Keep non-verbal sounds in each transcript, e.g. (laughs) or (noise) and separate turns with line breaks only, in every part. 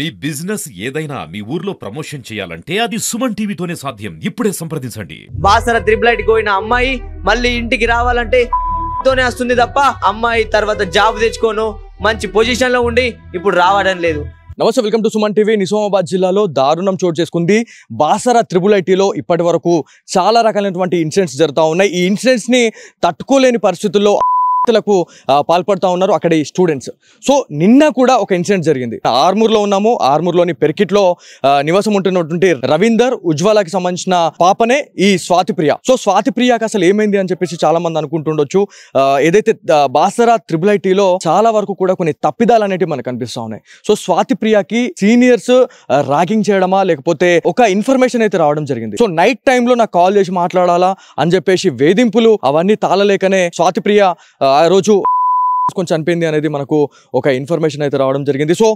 మీ business ఏదైనా మీ ఊర్లో promotion చేయాలంటే అది సుమన్ టీవీతోనే సాధ్యం ఇప్పుడే సంప్రదించండి
బాసర త్రిబ్లైట్ పోయిన అమ్మాయి మళ్ళీ ఇంటికి రావాలంటే తోనే వస్తుంది తప్ప అమ్మాయి తర్వాత జాబ్ తెచ్చుకోను మంచి పొజిషన్ లో ఉండి ఇప్పుడు రావడం లేదు నమస్తే
welcome to Suman TV Nizamabad జిల్లాలో దారుణం చోటు చేసుకుంది బాసర త్రిబుల్ ఐటీలో ఇప్పటి వరకు చాలా రకాలైనటువంటి ఇన్సిడెంట్స్ జరుగుతూ ఉన్నాయి ఈ ఇన్సిడెంట్స్ని తట్టుకోలేని పరిస్థితుల్లో లకు పాల్పడుతూ ఉన్నారు అక్కడ ఈ స్టూడెంట్స్ సో నిన్న కూడా ఒక ఇన్సిడెంట్ జరిగింది ఆర్మూర్లో ఉన్నాము ఆర్మూర్లోని పెరికిట్లో నివాసం ఉంటున్నటువంటి రవీందర్ ఉజ్వాలకి సంబంధించిన పాపనే ఈ స్వాతిప్రియ సో స్వాతిప్రియకి అసలు ఏమైంది అని చెప్పేసి చాలా మంది అనుకుంటుండొచ్చు ఏదైతే బాసరా త్రిబుల్ ఐటీలో చాలా వరకు కూడా కొన్ని తప్పిదాలు అనేవి మనకు అనిపిస్తూ ఉన్నాయి సో స్వాతిప్రియకి సీనియర్స్ ర్యాగింగ్ చేయడమా లేకపోతే ఒక ఇన్ఫర్మేషన్ అయితే రావడం జరిగింది సో నైట్ టైంలో నాకు కాల్ చేసి మాట్లాడాలా అని చెప్పేసి వేధింపులు అవన్నీ తాళలేకనే స్వాతిప్రియ ఆ రోజు చనిపోయింది అనేది మనకు ఒక ఇన్ఫర్మేషన్ అయితే రావడం జరిగింది సో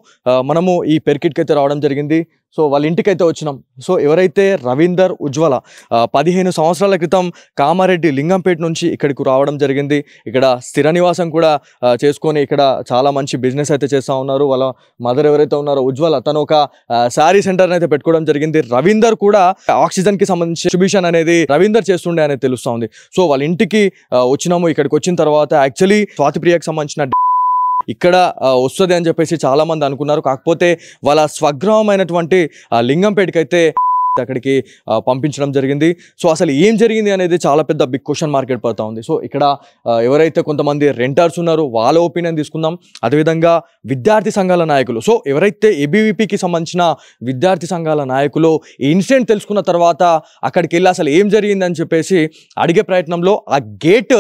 మనము ఈ పెరికిట్కి అయితే రావడం జరిగింది సో వాళ్ళ ఇంటికైతే వచ్చినాం సో ఎవరైతే రవీందర్ ఉజ్వల పదిహేను సంవత్సరాల క్రితం కామారెడ్డి లింగంపేట నుంచి ఇక్కడికి రావడం జరిగింది ఇక్కడ స్థిర నివాసం కూడా చేసుకొని ఇక్కడ చాలా మంచి బిజినెస్ అయితే చేస్తూ ఉన్నారు వాళ్ళ మదర్ ఎవరైతే ఉన్నారో ఉజ్వల తను ఒక శారీ సెంటర్ అయితే పెట్టుకోవడం జరిగింది రవీందర్ కూడా ఆక్సిజన్కి సంబంధించి డిస్ట్రిబ్యూషన్ అనేది రవీందర్ చేస్తుండే అనేది తెలుస్తుంది సో వాళ్ళ ఇంటికి వచ్చినాము ఇక్కడికి వచ్చిన తర్వాత యాక్చువల్లీ స్వాతిప్రియకి సంబంధించిన ఇక్కడ వస్తుంది అని చెప్పేసి చాలామంది అనుకున్నారు కాకపోతే వాళ్ళ స్వగ్రహమైనటువంటి లింగంపేటకైతే అక్కడికి పంపించడం జరిగింది సో అసలు ఏం జరిగింది అనేది చాలా పెద్ద బిగ్ క్వశ్చన్ మార్కెట్ పడుతూ ఉంది సో ఇక్కడ ఎవరైతే కొంతమంది రెంటర్స్ ఉన్నారో వాళ్ళ ఒపీనియన్ తీసుకుందాం అదేవిధంగా విద్యార్థి సంఘాల నాయకులు సో ఎవరైతే ఏబీవీపీకి సంబంధించిన విద్యార్థి సంఘాల నాయకులు ఇన్సిడెంట్ తెలుసుకున్న తర్వాత అక్కడికి వెళ్ళి అసలు ఏం జరిగిందని చెప్పేసి అడిగే ప్రయత్నంలో ఆ గేట్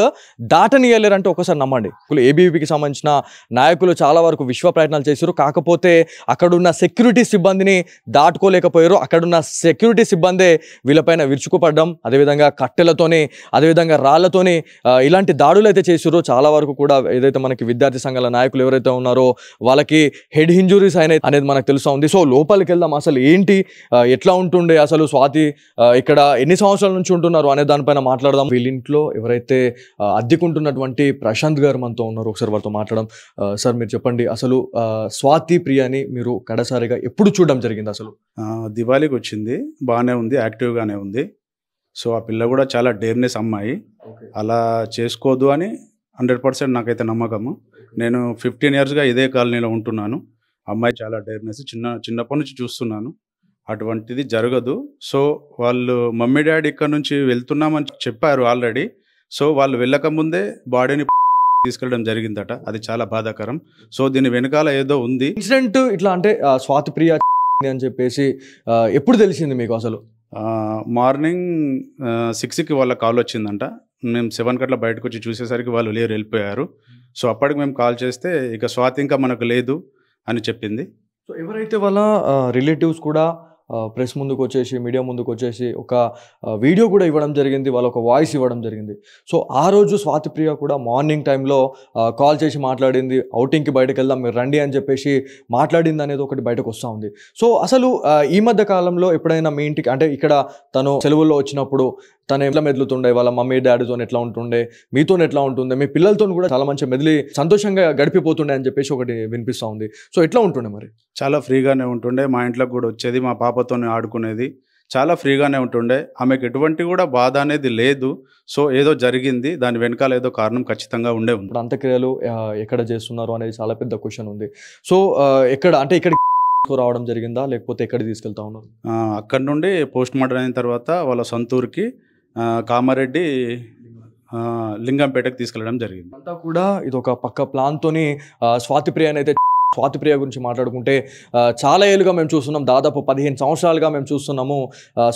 దాటనీయలేరంటే ఒకసారి నమ్మండి ఇప్పుడు ఏబీవీపీకి సంబంధించిన నాయకులు చాలా వరకు విశ్వ ప్రయత్నాలు చేశారు కాకపోతే అక్కడున్న సెక్యూరిటీ సిబ్బందిని దాటుకోలేకపోయారు అక్కడున్న సెక్యూరి సెక్యూరిటీ సిబ్బందే వీళ్ళపైన విరుచుకుపడడం అదేవిధంగా కట్టెలతోనే అదేవిధంగా రాళ్లతోనే ఇలాంటి దాడులు అయితే చేసారో చాలా వరకు కూడా ఏదైతే మనకి విద్యార్థి సంఘాల నాయకులు ఎవరైతే ఉన్నారో వాళ్ళకి హెడ్ ఇంజురీస్ అయినాయి అనేది మనకు తెలుసా ఉంది సో లోపలికి వెళ్దాం అసలు ఏంటి ఎట్లా ఉంటుండే అసలు స్వాతి ఇక్కడ ఎన్ని సంవత్సరాల నుంచి ఉంటున్నారు అనే దానిపైన మాట్లాడదాం వీళ్ళింట్లో ఎవరైతే అద్దెకుంటున్నటువంటి ప్రశాంత్ గారు మనతో ఉన్నారు ఒకసారి వారితో మాట్లాడడం సార్ మీరు చెప్పండి అసలు స్వాతి ప్రియని మీరు కడసారిగా ఎప్పుడు చూడడం జరిగింది అసలు
దివాళీకి వచ్చింది బాగానే ఉంది యాక్టివ్గానే ఉంది సో ఆ పిల్ల కూడా చాలా డేర్నెస్ అమ్మాయి అలా చేసుకోదు అని హండ్రెడ్ పర్సెంట్ నాకైతే నమ్మకము నేను ఫిఫ్టీన్ ఇయర్స్గా ఇదే కాలనీలో ఉంటున్నాను అమ్మాయి చాలా డేర్నెస్ చిన్న చిన్నప్పటి నుంచి చూస్తున్నాను అటువంటిది జరగదు సో వాళ్ళు మమ్మీ డాడీ ఇక్కడ నుంచి వెళ్తున్నామని చెప్పారు ఆల్రెడీ సో వాళ్ళు వెళ్ళకముందే బాడీని తీసుకెళ్ళడం జరిగిందట అది చాలా బాధాకరం సో దీని వెనకాల ఏదో ఉంది ఇన్సిడెంట్ ఇట్లా అంటే స్వాతి అని చెప్పేసి ఎప్పుడు తెలిసింది మీకు అసలు మార్నింగ్ సిక్స్కి వాళ్ళ కాల్ వచ్చిందంట మేము సెవెన్ గట్ల బయటకు వచ్చి చూసేసరికి వాళ్ళు లేరు వెళ్ళిపోయారు సో అప్పటికి మేము కాల్ చేస్తే ఇక స్వాతి ఇంకా మనకు లేదు అని చెప్పింది
సో ఎవరైతే వాళ్ళ రిలేటివ్స్ కూడా ప్రెస్ ముందుకు వచ్చేసి మీడియా ముందుకు వచ్చేసి ఒక వీడియో కూడా ఇవ్వడం జరిగింది వాళ్ళ ఒక వాయిస్ ఇవ్వడం జరిగింది సో ఆ రోజు స్వాతిప్రియ కూడా మార్నింగ్ టైంలో కాల్ చేసి మాట్లాడింది అవుటింగ్కి బయటకు వెళ్దాం మీరు రండి అని చెప్పేసి మాట్లాడింది అనేది ఒకటి బయటకు వస్తూ ఉంది సో అసలు ఈ మధ్య కాలంలో ఎప్పుడైనా మీ ఇంటికి అంటే ఇక్కడ తను సెలవుల్లో వచ్చినప్పుడు తను ఎట్లా మెదులుతుండే వాళ్ళ మమ్మీ డాడీతో ఎట్లా ఉంటుండే మీతో ఎట్లా ఉంటుండే మీ పిల్లలతో కూడా చాలా మంచి మెదిలి సంతోషంగా గడిపిపోతుండే అని చెప్పేసి ఒకటి వినిపిస్తూ ఉంది సో ఎట్లా ఉంటుండే మరి చాలా ఫ్రీగానే
ఉంటుండే మా ఇంట్లోకి కూడా వచ్చేది మా పాపతోనే ఆడుకునేది చాలా ఫ్రీగానే ఉంటుండే ఆమెకు ఎటువంటి కూడా బాధ అనేది లేదు సో ఏదో జరిగింది దాని వెనకాల ఏదో కారణం ఖచ్చితంగా ఉండే ఉంది
అంత్యక్రియలు ఎక్కడ చేస్తున్నారు అనేది చాలా పెద్ద క్వశ్చన్ ఉంది సో ఎక్కడ అంటే ఇక్కడ (laughs) రావడం జరిగిందా లేకపోతే ఎక్కడ తీసుకెళ్తా ఉన్నారు
అక్కడ నుండి పోస్ట్ మార్టం అయిన తర్వాత వాళ్ళ సొంతూరుకి కామారెడ్డి లింగంపేటకు తీసుకెళ్లడం జరిగింది
అంతా కూడా ఇది ఒక పక్క ప్లాన్తోని స్వాతిప్రియాన్ని అయితే స్వాతిప్రియ గురించి మాట్లాడుకుంటే చాలా ఏళ్ళుగా మేము చూస్తున్నాం దాదాపు పదిహేను సంవత్సరాలుగా మేము చూస్తున్నాము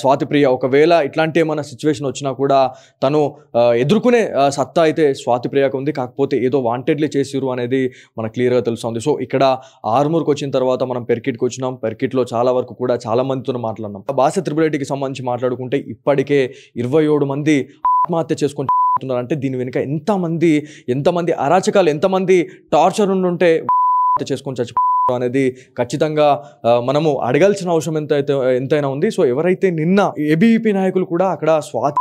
స్వాతిప్రియ ఒకవేళ ఇట్లాంటి ఏమైనా సిచ్యువేషన్ వచ్చినా కూడా తను ఎదుర్కొనే సత్తా అయితే స్వాతిప్రియకు ఉంది కాకపోతే ఏదో వాంటెడ్లీ చేసిరు అనేది మనకు క్లియర్గా తెలుస్తుంది సో ఇక్కడ ఆర్మూర్కి వచ్చిన తర్వాత మనం పెర్కిట్కి వచ్చినాం పెర్కిట్లో చాలా వరకు కూడా చాలా మందితో మాట్లాడినాం బాస త్రిపురెడ్డికి సంబంధించి మాట్లాడుకుంటే ఇప్పటికే ఇరవై ఏడు మంది ఆత్మహత్య చేసుకుంటున్నారు అంటే దీని వెనుక ఎంతమంది ఎంతమంది అరాచకాలు ఎంతమంది టార్చర్ ఉండుంటే చేసుకొని చచ్చి అనేది ఖచ్చితంగా మనము అడగాల్సిన అవసరం ఎంత ఎంతైనా ఉంది సో ఎవరైతే నిన్న ఏబీపీ నాయకులు కూడా అక్కడ స్వాతి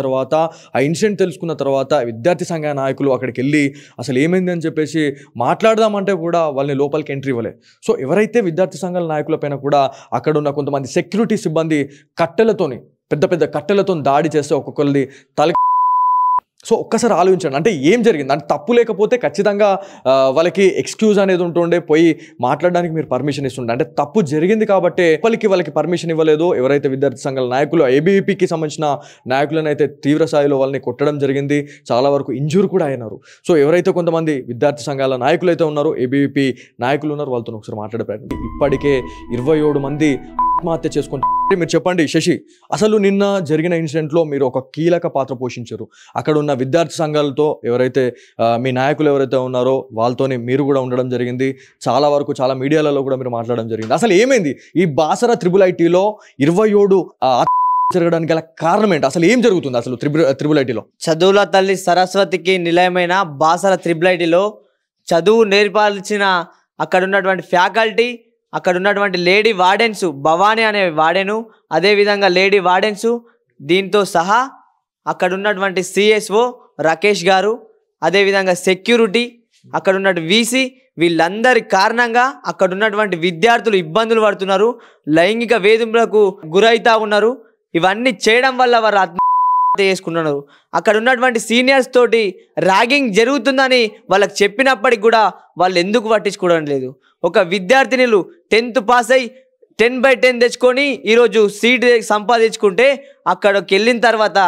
తర్వాత ఆ ఇన్సిడెంట్ తెలుసుకున్న తర్వాత విద్యార్థి సంఘ నాయకులు అక్కడికి వెళ్ళి అసలు ఏమైంది అని చెప్పేసి మాట్లాడదామంటే కూడా వాళ్ళని లోపలికి ఎంట్రీ ఇవ్వలే సో ఎవరైతే విద్యార్థి సంఘాల నాయకులపైన కూడా అక్కడ ఉన్న కొంతమంది సెక్యూరిటీ సిబ్బంది కట్టెలతోని పెద్ద పెద్ద కట్టెలతో దాడి చేస్తే ఒక్కొక్కరిది తల సో ఒక్కసారి ఆలోచించండి అంటే ఏం జరిగింది అంటే తప్పు లేకపోతే ఖచ్చితంగా వాళ్ళకి ఎక్స్క్యూజ్ అనేది ఉంటుండే పోయి మాట్లాడడానికి మీరు పర్మిషన్ ఇస్తుండే అంటే తప్పు జరిగింది కాబట్టి వాళ్ళకి వాళ్ళకి పర్మిషన్ ఇవ్వలేదు ఎవరైతే విద్యార్థి సంఘాల నాయకులు ఏబీవీపీకి సంబంధించిన నాయకులను అయితే తీవ్ర స్థాయిలో వాళ్ళని కొట్టడం జరిగింది చాలా వరకు ఇంజూర్ కూడా అయినారు సో ఎవరైతే కొంతమంది విద్యార్థి సంఘాల నాయకులు అయితే ఉన్నారో ఏబీవీపీ నాయకులు ఉన్నారు వాళ్ళతో ఒకసారి మాట్లాడే ఇప్పటికే ఇరవై ఏడు మంది ఆత్మహత్య చేసుకుంటే మీరు చెప్పండి శశి అసలు నిన్న జరిగిన ఇన్సిడెంట్లో మీరు ఒక కీలక పాత్ర పోషించారు అక్కడ ఉన్న విద్యార్థి సంఘాలతో ఎవరైతే మీ నాయకులు ఎవరైతే ఉన్నారో వాళ్ళతోనే మీరు కూడా ఉండడం జరిగింది చాలా వరకు చాలా మీడియాలలో కూడా మీరు మాట్లాడడం జరిగింది అసలు ఏమైంది ఈ బాసర త్రిబుల్ ఐటీలో ఇరవై ఏడు జరగడానికి గల కారణం ఏంటి అసలు
ఏం జరుగుతుంది అసలు త్రిబుల్ ఐటీలో చదువుల తల్లి సరస్వతికి నిలయమైన బాసర త్రిబుల్ ఐటీలో చదువు నేర్పాల్సిన అక్కడ ఉన్నటువంటి ఫ్యాకల్టీ అక్కడ ఉన్నటువంటి లేడీ వార్డెన్సు భవానీ అనే వార్డెను అదేవిధంగా లేడీ వార్డెన్సు దీంతో సహా అక్కడ ఉన్నటువంటి సిఎస్ఓ రాకేష్ గారు అదేవిధంగా సెక్యూరిటీ అక్కడ ఉన్నటువంటి వీసీ వీళ్ళందరి కారణంగా అక్కడ ఉన్నటువంటి విద్యార్థులు ఇబ్బందులు పడుతున్నారు లైంగిక వేధింపులకు గురవుతూ ఉన్నారు ఇవన్నీ చేయడం వల్ల వారు చేసుకున్నాడు అక్కడ ఉన్నటువంటి సీనియర్స్ తోటి ర్యాగింగ్ జరుగుతుందని వాళ్ళకి చెప్పినప్పటికి కూడా వాళ్ళు ఎందుకు పట్టించుకోవడం లేదు ఒక విద్యార్థినిలు టెన్త్ పాస్ అయ్యి టెన్ బై టెన్ తెచ్చుకొని ఈరోజు సీట్ సంపాదించుకుంటే అక్కడికి వెళ్ళిన తర్వాత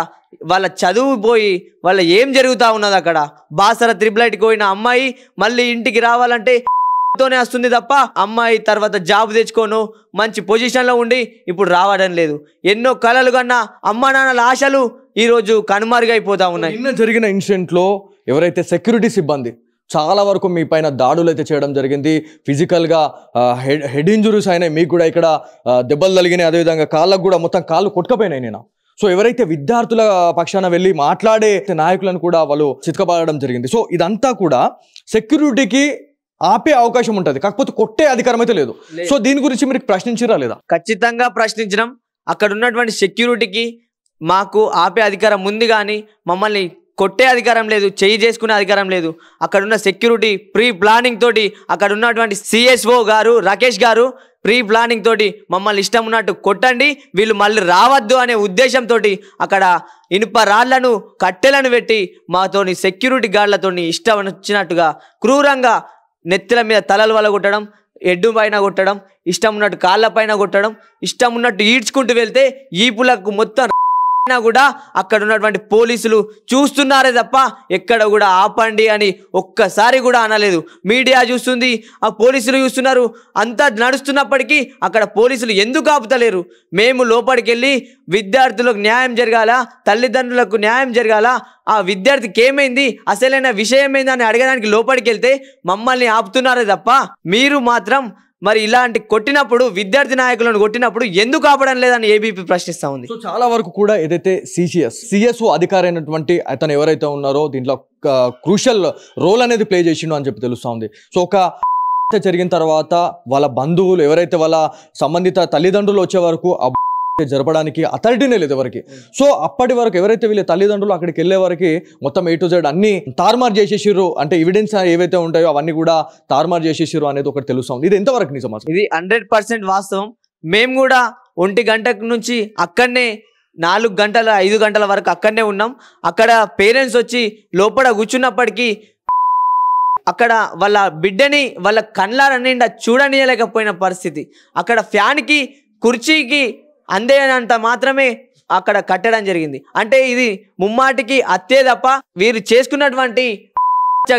వాళ్ళ చదువు పోయి వాళ్ళ ఏం జరుగుతూ ఉన్నది అక్కడ బాసర త్రిబులైట్కి పోయిన అమ్మాయి మళ్ళీ ఇంటికి రావాలంటే తోనే వస్తుంది తప్ప అమ్మాయి తర్వాత జాబ్ తెచ్చుకోను మంచి పొజిషన్లో ఉండి ఇప్పుడు రావడం లేదు ఎన్నో కళలు కన్నా అమ్మా నాన్నల ఆశలు ఈరోజు కనుమరుగైపోతా ఉన్నాయి నిన్న జరిగిన ఇన్సిడెంట్లో ఎవరైతే సెక్యూరిటీ సిబ్బంది
చాలా వరకు మీ పైన దాడులు అయితే చేయడం జరిగింది ఫిజికల్గా హెడ్ హెడ్ ఇంజురీస్ అయినాయి మీకు కూడా ఇక్కడ దెబ్బలు తగినాయి అదేవిధంగా కాళ్ళకు కూడా మొత్తం కాళ్ళు కొట్టుకపోయినాయి నేను సో ఎవరైతే విద్యార్థుల పక్షాన వెళ్ళి మాట్లాడే నాయకులను కూడా వాళ్ళు చిత్కబారడం జరిగింది సో ఇదంతా కూడా
సెక్యూరిటీకి ఆపే అవకాశం ఉంటుంది కాకపోతే కొట్టే అధికారం అయితే లేదు సో దీని గురించి మీరు ప్రశ్నించరా లేదా ఖచ్చితంగా ప్రశ్నించడం అక్కడ ఉన్నటువంటి సెక్యూరిటీకి మాకు ఆపే అధికారం ఉంది కానీ మమ్మల్ని కొట్టే అధికారం లేదు చేయి చేసుకునే అధికారం లేదు అక్కడ ఉన్న సెక్యూరిటీ ప్రీ ప్లానింగ్ తోటి అక్కడ ఉన్నటువంటి సిఎస్ఓ గారు రాకేష్ గారు ప్రీ ప్లానింగ్ తోటి మమ్మల్ని ఇష్టం ఉన్నట్టు కొట్టండి వీళ్ళు మళ్ళీ రావద్దు అనే ఉద్దేశంతో అక్కడ ఇనుప రాళ్లను కట్టెలను పెట్టి మాతోని సెక్యూరిటీ గార్డులతోని ఇష్టం వచ్చినట్టుగా క్రూరంగా నెత్తిల మీద తలలు వల్ల కొట్టడం ఎడ్డు పైన కొట్టడం ఇష్టం ఉన్నట్టు కాళ్ళ పైన కొట్టడం ఇష్టం ఉన్నట్టు ఈడ్చుకుంటూ వెళ్తే ఈ పులకు మొత్తం కూడా అక్కడ ఉన్నటువంటి పోలీసులు చూస్తున్నారే తప్ప ఎక్కడ కూడా ఆపండి అని ఒక్కసారి కూడా అనలేదు మీడియా చూస్తుంది ఆ పోలీసులు చూస్తున్నారు అంతా నడుస్తున్నప్పటికీ అక్కడ పోలీసులు ఎందుకు ఆపుతలేరు మేము లోపలికి వెళ్ళి విద్యార్థులకు న్యాయం జరగాల తల్లిదండ్రులకు న్యాయం జరగాల ఆ విద్యార్థికి ఏమైంది అసలైన విషయం ఏందని అడగడానికి లోపలికి వెళ్తే మమ్మల్ని ఆపుతున్నారే తప్ప మీరు మాత్రం మరి ఇలాంటి కొట్టినప్పుడు విద్యార్థి నాయకులను కొట్టినప్పుడు ఎందుకు ఆపడం లేదని ఏబీపీ ప్రశ్నిస్తా ఉంది సో
చాలా వరకు కూడా ఏదైతే సిసిఎస్ సిఎస్ఓ అధికారైనటువంటి అతను ఎవరైతే ఉన్నారో దీంట్లో క్రూషల్ రోల్ అనేది ప్లే చేసిండో అని చెప్పి తెలుస్తా ఉంది సో ఒక జరిగిన తర్వాత వాళ్ళ బంధువులు ఎవరైతే వాళ్ళ సంబంధిత తల్లిదండ్రులు వచ్చే వరకు ప్రక్రియ జరపడానికి అథారిటీనే లేదు ఎవరికి సో అప్పటి వరకు ఎవరైతే వీళ్ళ తల్లిదండ్రులు అక్కడికి వెళ్ళే వరకు మొత్తం ఏ టు జెడ్ అన్ని తారుమార్ చేసేసారు అంటే ఎవిడెన్స్
ఏవైతే ఉంటాయో అవన్నీ కూడా తారుమార్ చేసేసారు అనేది ఒకటి తెలుస్తుంది ఇది ఎంతవరకు నిజం ఇది హండ్రెడ్ పర్సెంట్ వాస్తవం మేము కూడా ఒంటి గంటకు నుంచి అక్కడనే నాలుగు గంటల ఐదు గంటల వరకు అక్కడనే ఉన్నాం అక్కడ పేరెంట్స్ వచ్చి లోపల కూర్చున్నప్పటికీ అక్కడ వాళ్ళ బిడ్డని వాళ్ళ కళ్ళారనిండా చూడనీయలేకపోయిన పరిస్థితి అక్కడ ఫ్యాన్కి కుర్చీకి అందేనంత మాత్రమే అక్కడ కట్టడం జరిగింది అంటే ఇది ముమ్మాటికి అత్తే తప్ప వీరు చేసుకున్నటువంటి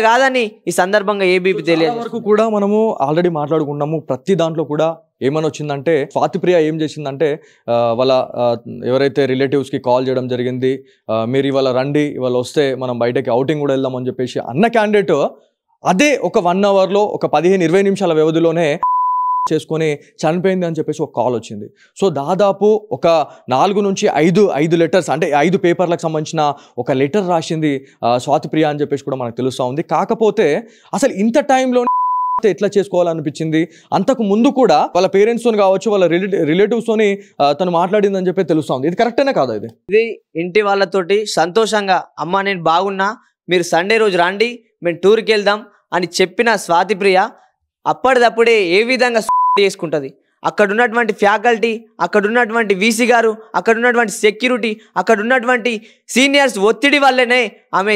కాదని ఈ సందర్భంగా ఏబీపీ తెలియదు
వరకు కూడా మనము ఆల్రెడీ మాట్లాడుకున్నాము ప్రతి దాంట్లో కూడా ఏమని వచ్చిందంటే స్వాతిప్రియ ఏం చేసిందంటే వాళ్ళ ఎవరైతే రిలేటివ్స్కి కాల్ చేయడం జరిగింది మీరు ఇవాళ రండి ఇవాళ వస్తే మనం బయటకి అవుటింగ్ కూడా వెళ్దామని చెప్పేసి అన్న క్యాండిడేట్ అదే ఒక వన్ అవర్లో ఒక పదిహేను ఇరవై నిమిషాల వ్యవధిలోనే చేసుకొని చనిపోయింది అని చెప్పేసి ఒక కాల్ వచ్చింది సో దాదాపు ఒక నాలుగు నుంచి ఐదు ఐదు లెటర్స్ అంటే ఐదు పేపర్లకు సంబంధించిన ఒక లెటర్ రాసింది స్వాతిప్రియ అని చెప్పేసి కూడా మనకు తెలుస్తూ ఉంది కాకపోతే అసలు ఇంత టైంలో (laughs) ఎట్లా చేసుకోవాలనిపించింది అంతకు ముందు కూడా వాళ్ళ తోని కావచ్చు వాళ్ళ రిలేటివ్స్ తోని తను మాట్లాడిందని చెప్పి తెలుస్తుంది ఇది కరెక్టేనే కాదు ఇది
ఇది ఇంటి వాళ్ళతోటి సంతోషంగా అమ్మ నేను బాగున్నా మీరు సండే రోజు రండి మేము టూర్కి వెళ్దాం అని చెప్పిన స్వాతిప్రియ అప్పటిదప్పుడే ఏ విధంగా చేసుకుంటుంది అక్కడ ఉన్నటువంటి ఫ్యాకల్టీ అక్కడ ఉన్నటువంటి వీసీ గారు అక్కడ ఉన్నటువంటి సెక్యూరిటీ అక్కడ ఉన్నటువంటి సీనియర్స్ ఒత్తిడి వల్లనే ఆమె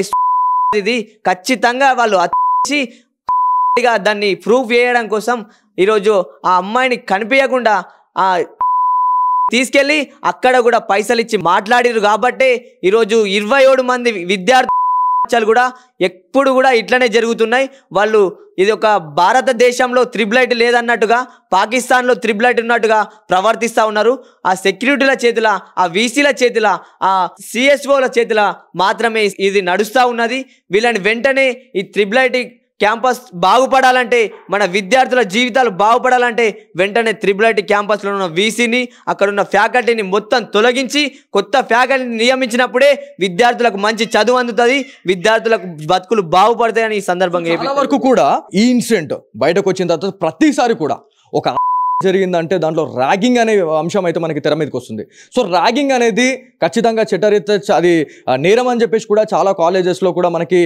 ఇది ఖచ్చితంగా వాళ్ళు అచ్చి దాన్ని ప్రూఫ్ చేయడం కోసం ఈరోజు ఆ అమ్మాయిని కనిపించకుండా ఆ తీసుకెళ్ళి అక్కడ కూడా పైసలు ఇచ్చి మాట్లాడిరు కాబట్టే ఈరోజు ఇరవై ఏడు మంది విద్యార్థి హత్యలు కూడా ఎప్పుడు కూడా ఇట్లనే జరుగుతున్నాయి వాళ్ళు ఇది ఒక భారతదేశంలో త్రిబ్లైట్ లేదన్నట్టుగా పాకిస్తాన్లో త్రిబ్లైట్ ఉన్నట్టుగా ప్రవర్తిస్తూ ఉన్నారు ఆ సెక్యూరిటీల చేతుల ఆ వీసీల చేతుల ఆ సిఎస్ఓల చేతుల మాత్రమే ఇది నడుస్తూ ఉన్నది వీళ్ళని వెంటనే ఈ త్రిబ్లైట్ క్యాంపస్ బాగుపడాలంటే మన విద్యార్థుల జీవితాలు బాగుపడాలంటే వెంటనే త్రిబుల్ ఐటి క్యాంపస్లో ఉన్న వీసీని అక్కడున్న ఫ్యాకల్టీని మొత్తం తొలగించి కొత్త ఫ్యాకల్టీని నియమించినప్పుడే విద్యార్థులకు మంచి చదువు అందుతుంది విద్యార్థులకు బతుకులు బాగుపడతాయని ఈ సందర్భంగా
వరకు కూడా ఈ ఇన్సిడెంట్ బయటకు వచ్చిన తర్వాత ప్రతిసారి కూడా ఒక జరిగిందంటే దాంట్లో ర్యాగింగ్ అనే అంశం అయితే మనకి తెర మీదకి వస్తుంది సో ర్యాగింగ్ అనేది ఖచ్చితంగా చట్టరీత అది నేరం అని చెప్పేసి కూడా చాలా కాలేజెస్లో కూడా మనకి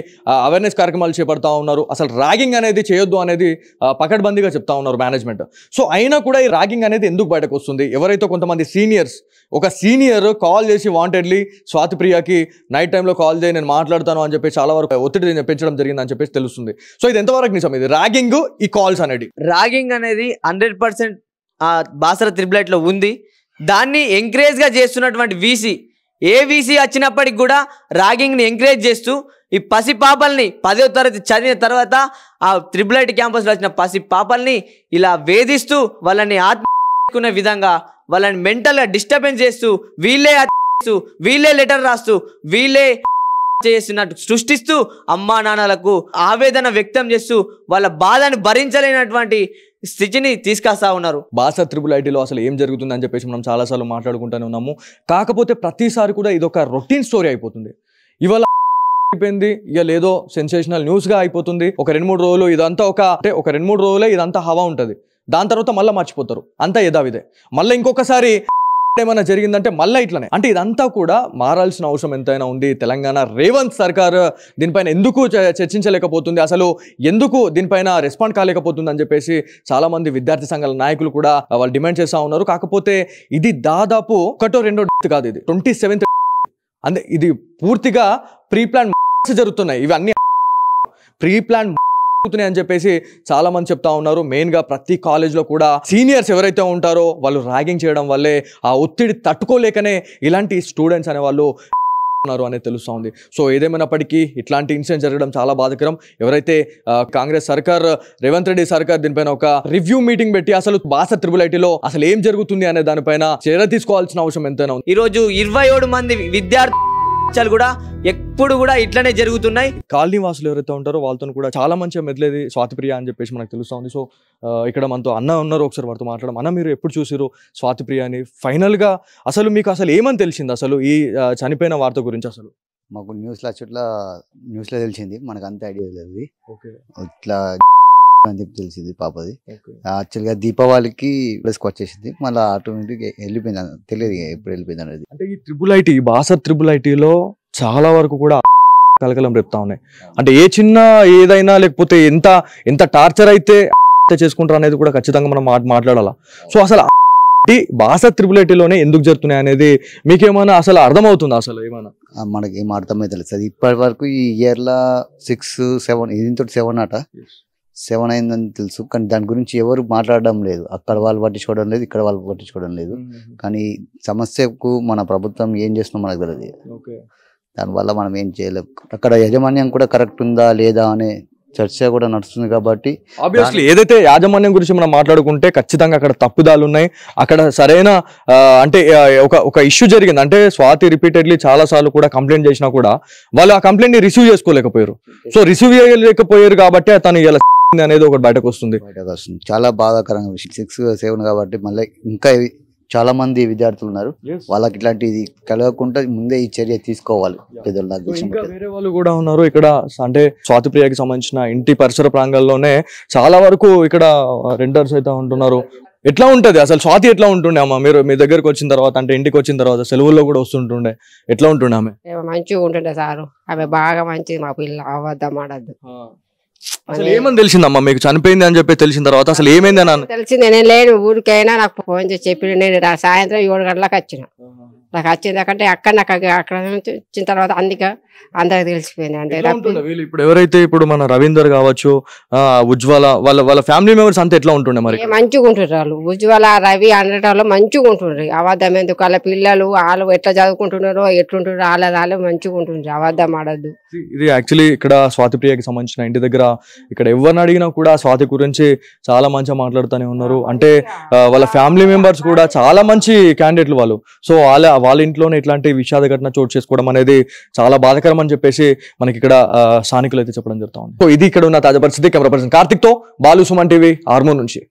అవేర్నెస్ కార్యక్రమాలు చేపడతా ఉన్నారు అసలు ర్యాగింగ్ అనేది చేయొద్దు అనేది పకడ్బందీగా చెప్తా ఉన్నారు మేనేజ్మెంట్ సో అయినా కూడా ఈ ర్యాగింగ్ అనేది ఎందుకు బయటకు వస్తుంది ఎవరైతే కొంతమంది సీనియర్స్ ఒక సీనియర్ కాల్ చేసి వాంటెడ్లీ స్వాతిప్రియకి నైట్ టైంలో కాల్ చేసి నేను మాట్లాడతాను అని చెప్పేసి చాలా వరకు ఒత్తిడి పెంచడం జరిగిందని చెప్పేసి తెలుస్తుంది సో
ఇది ఎంతవరకు నిజం ఇది ర్యాగింగ్ ఈ కాల్స్ అనేది ర్యాగింగ్ అనేది హండ్రెడ్ పర్సెంట్ ఆ బాసర త్రిబ్లెట్లో ఉంది దాన్ని ఎంకరేజ్గా చేస్తున్నటువంటి వీసీ ఏ వీసీ వచ్చినప్పటికి కూడా ర్యాగింగ్ని ఎంకరేజ్ చేస్తూ ఈ పసి పాపల్ని పదో తరగతి చదివిన తర్వాత ఆ త్రిబుల్ ఐటీ క్యాంపస్లో వచ్చిన పసి పాపల్ని ఇలా వేధిస్తూ వాళ్ళని ఆత్మకునే విధంగా వాళ్ళని మెంటల్గా డిస్టర్బెన్స్ చేస్తూ వీళ్ళే చేస్తూ వీళ్ళే లెటర్ రాస్తూ వీళ్ళే చేస్తున్నట్టు సృష్టిస్తూ అమ్మా నాన్నలకు ఆవేదన వ్యక్తం చేస్తూ వాళ్ళ బాధను భరించలేనటువంటి స్థితిని తీసుకొస్తా ఉన్నారు బాస త్రిబుల్
ఐటీలో అసలు ఏం జరుగుతుంది అని చెప్పేసి మనం చాలాసార్లు మాట్లాడుకుంటూనే ఉన్నాము కాకపోతే ప్రతిసారి కూడా ఇది ఒక రొటీన్ స్టోరీ అయిపోతుంది ఇవాళ అయిపోయింది ఇక లేదో సెన్సేషనల్ న్యూస్గా అయిపోతుంది ఒక రెండు మూడు రోజులు ఇదంతా ఒక అంటే ఒక రెండు మూడు రోజులే ఇదంతా హవా ఉంటుంది దాని తర్వాత మళ్ళీ మర్చిపోతారు అంతా యథావిదే మళ్ళీ ఇంకొకసారి ఏమైనా జరిగిందంటే మళ్ళీ ఇట్లనే అంటే ఇదంతా కూడా మారాల్సిన అవసరం ఎంతైనా ఉంది తెలంగాణ రేవంత్ సర్కార్ దీనిపైన ఎందుకు చర్చించలేకపోతుంది అసలు ఎందుకు దీనిపైన రెస్పాండ్ కాలేకపోతుంది అని చెప్పేసి చాలా మంది విద్యార్థి సంఘాల నాయకులు కూడా వాళ్ళు డిమాండ్ చేస్తూ ఉన్నారు కాకపోతే ఇది దాదాపు ఒకటో రెండో కాదు ఇది ట్వంటీ సెవెంత్ అంటే ఇది పూర్తిగా ప్రీ ప్లాన్ జరుగుతున్నాయి ఇవన్నీ ప్రీ ప్లాన్ అని చెప్పేసి చాలా మంది చెప్తా ఉన్నారు మెయిన్ గా ప్రతి కాలేజ్ లో కూడా సీనియర్స్ ఎవరైతే ఉంటారో వాళ్ళు ర్యాగింగ్ చేయడం వల్లే ఆ ఒత్తిడి తట్టుకోలేకనే ఇలాంటి స్టూడెంట్స్ అనే వాళ్ళు ఉన్నారు అనేది తెలుస్తూ ఉంది సో ఏదేమైనప్పటికీ ఇట్లాంటి ఇన్సిడెంట్ జరగడం చాలా బాధకరం ఎవరైతే కాంగ్రెస్ సర్కార్ రేవంత్ రెడ్డి సర్కార్ దీనిపైన ఒక రివ్యూ మీటింగ్ పెట్టి అసలు బాస త్రిబుల్ ఐటీలో అసలు ఏం జరుగుతుంది అనే దానిపైన చర్య తీసుకోవాల్సిన అవసరం ఎంతైనా ఉంది
ఈ రోజు ఇరవై
మంది విద్యార్థి
హత్యలు కూడా ఎప్పుడు కూడా ఇట్లనే జరుగుతున్నాయి
కాలనీ వాసులు ఎవరైతే ఉంటారో వాళ్ళతో కూడా చాలా మంచిగా మెదలేదు స్వాతిప్రియ అని చెప్పేసి మనకు తెలుస్తా ఉంది సో ఇక్కడ మనతో అన్న ఉన్నారు ఒకసారి వారితో మాట్లాడడం అన్న మీరు ఎప్పుడు చూసారు స్వాతిప్రియ అని ఫైనల్గా అసలు మీకు అసలు ఏమని తెలిసింది అసలు ఈ చనిపోయిన వార్త
గురించి అసలు మాకు న్యూస్లో చుట్ల న్యూస్లో తెలిసింది మనకు అంత ఐడియా లేదు ఇట్లా అని చెప్పి తెలిసింది పాపది యాక్చువల్గా దీపావళికి ప్లస్కి వచ్చేసింది మళ్ళీ ఆటోమేటిక్ వెళ్ళిపోయింది తెలియదు ఎప్పుడు వెళ్ళిపోయింది అనేది అంటే
ఈ ట్రిపుల్ ఐటీ బాసర్ ట్రిపుల్ ఐటీలో చాలా వరకు కూడా (laughs) కలకలం రెప్తా ఉన్నాయి అంటే ఏ చిన్న ఏదైనా లేకపోతే ఎంత ఎంత టార్చర్ అయితే (laughs) చేసుకుంటారు అనేది కూడా ఖచ్చితంగా మనం మాట్లాడాలా సో అసలు బాస త్రిపుల్ ఐటీలోనే ఎందుకు జరుగుతున్నాయి అనేది మీకేమైనా అసలు అర్థమవుతుంది అసలు ఏమైనా
మనకి ఏం అర్థమైతే తెలుస్తుంది ఇప్పటి వరకు ఈ ఇయర్లో సిక్స్ సెవెన్ ఇది సెవెన్ అట సెవెన్ అయిందని తెలుసు కానీ దాని గురించి ఎవరు మాట్లాడడం లేదు అక్కడ వాళ్ళు పట్టించుకోవడం లేదు ఇక్కడ వాళ్ళు పట్టించుకోవడం లేదు కానీ సమస్యకు మన ప్రభుత్వం ఏం చేస్తుందో మనకు
తెలియదు
దానివల్ల మనం ఏం చేయలేం అక్కడ యాజమాన్యం కూడా కరెక్ట్ ఉందా లేదా అనే చర్చ కూడా నడుస్తుంది కాబట్టి
ఆబ్వియస్లీ ఏదైతే యాజమాన్యం గురించి మనం మాట్లాడుకుంటే ఖచ్చితంగా అక్కడ తప్పుదాలు ఉన్నాయి అక్కడ సరైన అంటే ఒక ఒక ఇష్యూ జరిగింది అంటే స్వాతి రిపీటెడ్లీ చాలా సార్లు కూడా కంప్లైంట్ చేసినా కూడా వాళ్ళు ఆ కంప్లైంట్ ని రిసీవ్ చేసుకోలేకపోయారు సో రిసీవ్ చేయలేకపోయారు కాబట్టి
తను ఇలా అనేది ఒకటి బయటకు వస్తుంది చాలా బాధాకరంగా విషయం సిక్స్ సెవెన్ కాబట్టి మళ్ళీ ఇంకా చాలా మంది విద్యార్థులు ఉన్నారు వాళ్ళకి ఇట్లాంటిది కలగకుండా ముందే ఈ చర్య తీసుకోవాలి వేరే
వాళ్ళు కూడా ఉన్నారు ఇక్కడ అంటే స్వాతిప్రియకి సంబంధించిన ఇంటి పరిసర ప్రాంగాల్లోనే చాలా వరకు ఇక్కడ రెంటర్స్ అయితే ఉంటున్నారు ఎట్లా ఉంటుంది అసలు స్వాతి ఎట్లా ఉంటుండే అమ్మ మీరు మీ దగ్గరకు వచ్చిన తర్వాత అంటే ఇంటికి వచ్చిన తర్వాత సెలవుల్లో కూడా వస్తుంటుండే ఎట్లా ఉంటుండే ఆమె
మంచిగా ఉంటుండే సార్ ఆమె బాగా మంచిది మా పిల్ల అవద్దమాడద్దు అసలు
ఏమని తెలిసిందమ్మా మీకు చనిపోయింది అని చెప్పి తెలిసిన తర్వాత అసలు ఏమైంది అని
తెలిసింది నేను లేను ఊరికైనా నాకు ఫోన్ చేసి చెప్పి నేను సాయంత్రం ఏడు గంటలకు వచ్చిన నాకు వచ్చేది అక్కడ అక్కడ నాకు అక్కడ వచ్చిన తర్వాత అందుకే అందరికి తెలిసిపోయింది అంటే ఇప్పుడు
ఎవరైతే ఇప్పుడు మన రవీందర్ కావచ్చు ఉజ్వల వాళ్ళ వాళ్ళ ఫ్యామిలీ మెంబర్స్ అంతా ఎట్లా ఉంటుండే మరి
మంచిగా ఉంటుండ్రు వాళ్ళు ఉజ్వల రవి అనటంలో మంచిగా ఉంటుండ్రు అవద్దం ఎందుకు వాళ్ళ పిల్లలు వాళ్ళు ఎట్లా చదువుకుంటున్నారో ఎట్లుంటున్నారు వాళ్ళ వాళ్ళు మంచిగా ఉంటుండ్రు అబద్ధం ఆడద్దు
ఇది యాక్చువల్లీ ఇక్కడ స్వాతి ప్రియకి సంబంధించిన ఇంటి దగ్గర ఇక్కడ ఎవరిని అడిగినా కూడా స్వాతి గురించి చాలా మంచిగా మాట్లాడుతూనే ఉన్నారు అంటే వాళ్ళ ఫ్యామిలీ మెంబర్స్ కూడా చాలా మంచి క్యాండిడేట్లు వాళ్ళు సో వాళ్ళ వాళ్ళ ఇంట్లోనే ఇట్లాంటి విషాద ఘటన చోటు చేసుకోవడం అనేది చాలా బాధకరం అని చెప్పేసి మనకి ఇక్కడ స్థానికులు అయితే చెప్పడం జరుగుతుంది సో ఇది ఇక్కడ ఉన్న తాజా పరిస్థితి కెమెరా పర్సన్ కార్తిక్తో బాలు సుమన్ టీవీ ఆర్మూర్ నుంచి